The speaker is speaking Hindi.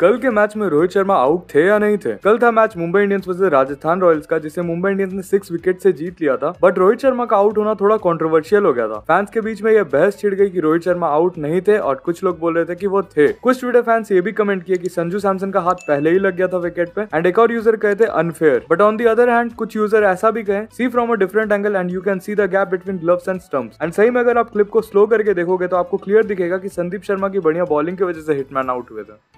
कल के मैच में रोहित शर्मा आउट थे या नहीं थे कल था match Mumbai Indians versus Rajasthan Royals का जिसे मुंबई इंडियंस ने सिक्स विकेट से जीत लिया था बट रोहित शर्मा का आउट होना थोड़ा कंट्रोवर्शियल हो गया था फैंस के बीच में यह बहस छिड़ गई कि रोहित शर्मा आउट नहीं थे और कुछ लोग बोल रहे थे कि वो थे कुछ ट्विटर फैंस ये भी कमेंट किए कि संजू सैमसन का हाथ पहले ही लग गया था विकेट पे एंड एक और यूजर कहे थे unfair but on the other hand कुछ यूजर ऐसा भी कहे see from a different angle and you can see the gap between glove and stump and सही में अगर आप क्लिप को स्लो करके देखोगे तो आपको क्लियर दिखेगा की संदीप शर्मा की बढ़िया बॉलिंग की वजह से हिटमैन आउट हुए थे